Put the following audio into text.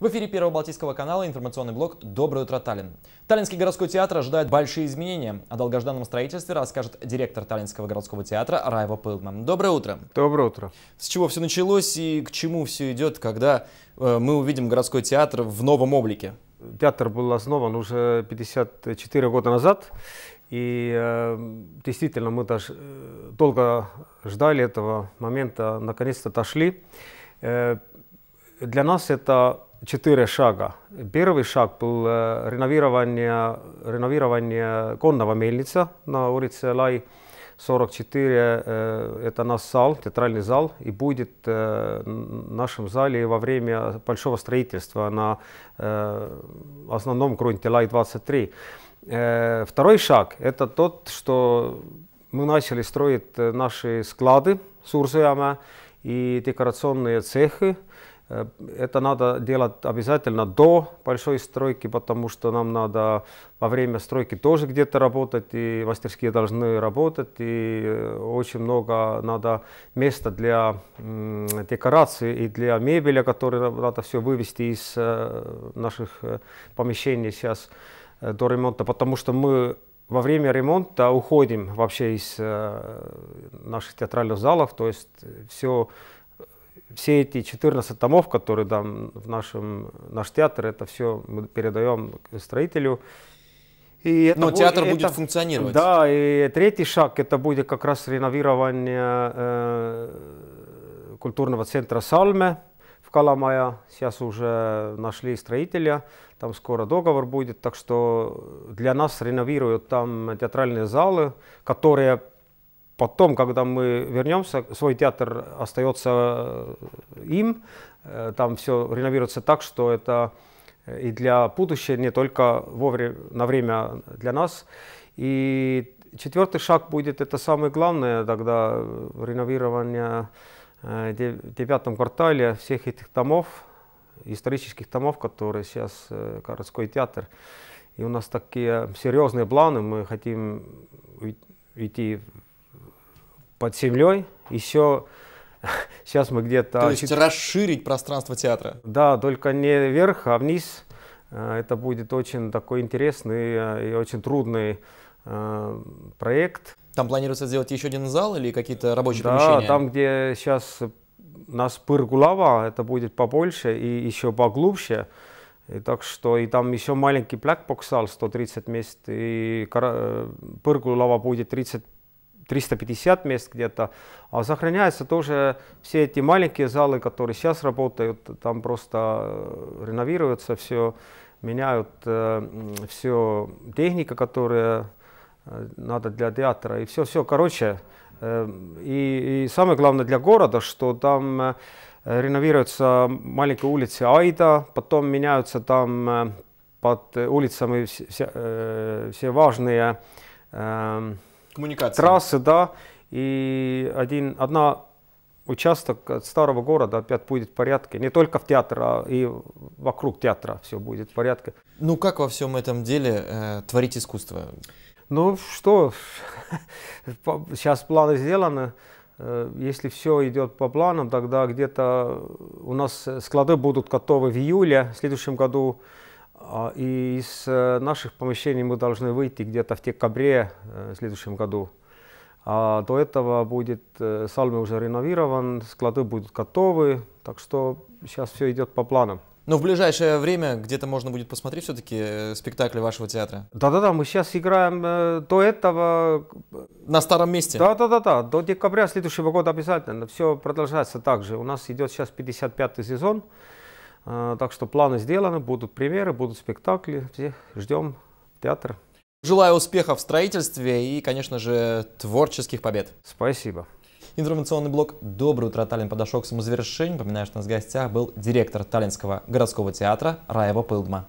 В эфире Первого Балтийского канала информационный блок. «Доброе утро, Таллин». Таллинский городской театр ожидает большие изменения. О долгожданном строительстве расскажет директор Таллинского городского театра Райва Пылдман. Доброе утро. Доброе утро. С чего все началось и к чему все идет, когда э, мы увидим городской театр в новом облике? Театр был основан уже 54 года назад, и э, действительно мы даже э, долго ждали этого момента, наконец-то дошли. Э, для нас это четыре шага. Первый шаг был э, реновирование, реновирование конного мельница на улице Лай 44. Э, это наш зал, театральный зал, и будет в э, нашем зале во время большого строительства на основном грунте Лай 23. Второй шаг – это тот, что мы начали строить наши склады Сурсуяма и декорационные цехи – Э, это надо делать обязательно до большой стройки, потому что нам надо во время стройки тоже где-то работать, и мастерские должны работать, и э, очень много надо места для декорации и для мебели, которые надо все вывести из э, наших помещений сейчас до ремонта, потому что мы во время ремонта уходим вообще из наших театральных залов, то есть все все эти 14 томов, которые там в нашем, наш театр, это все мы передаем строителю. И это Но ну, будет, театр это, будет функционировать. Да, и третий шаг, это будет как раз реновирование э, культурного центра Сальме в Каламая. Сейчас уже нашли строителя, там скоро договор будет. Так что для нас реновируют там театральные залы, которые Потом, когда мы вернемся, свой театр остается э, им. Э, там все реновируется так, что это э, и для будущего, не только вовремя, на время для нас. И четвертый шаг будет, это самое главное, тогда реновирование в девятом квартале всех этих домов, исторических домов, которые сейчас городской театр. И у нас такие серьезные планы, мы хотим уйти под землей, еще сейчас мы где-то... То а, есть расширить пространство театра? Да, только не вверх, а вниз. А, это будет очень такой интересный а, и очень трудный проект. Там планируется сделать еще один зал или какие-то рабочие да, помещения? Да, там, где сейчас у нас пыргулава, это будет побольше и еще поглубже. И так что и там еще маленький black box зал 130 мест, и э, пыргулава будет 30 350 мест где-то, а сохраняются тоже все эти маленькие залы, которые сейчас работают, там просто э, реновируется все, меняют э, все техника, которая э, надо для театра, и все, все, короче, э, и, и самое главное для города, что там э, реновируется маленькая улица Айда, потом меняются там э, под улицами все, все, э, все важные э, коммуникации. трассы, да. И один, одна участок старого города опять будет в порядке. Не только в театр, а и вокруг театра все будет в порядке. Ну как во всем этом деле э, творить искусство? Ну что, сейчас планы сделаны. Э, если все идет по планам, тогда где-то у нас склады будут готовы в июле. В следующем году а, и из э, наших помещений мы должны выйти где-то в декабре э, в следующем году. А до этого будет э, Сальме уже реновирован, склады будут готовы, так что сейчас все идет по планам. Но в ближайшее время где-то можно будет посмотреть все-таки спектакли вашего театра? Да-да-да, мы сейчас играем до этого... На старом месте? Да-да-да, до декабря следующего года обязательно. Все продолжается так же. У нас идет сейчас 55-й сезон. А, так что планы сделаны, будут премьеры, будут спектакли. Все ждем театр. Желаю успехов в строительстве и, конечно же, творческих побед. Спасибо. Информационный блок «Доброе утро, Таллин» подошел к своему завершению. Напоминаю, что у нас в гостях был директор Таллинского городского театра Раева Пылдма.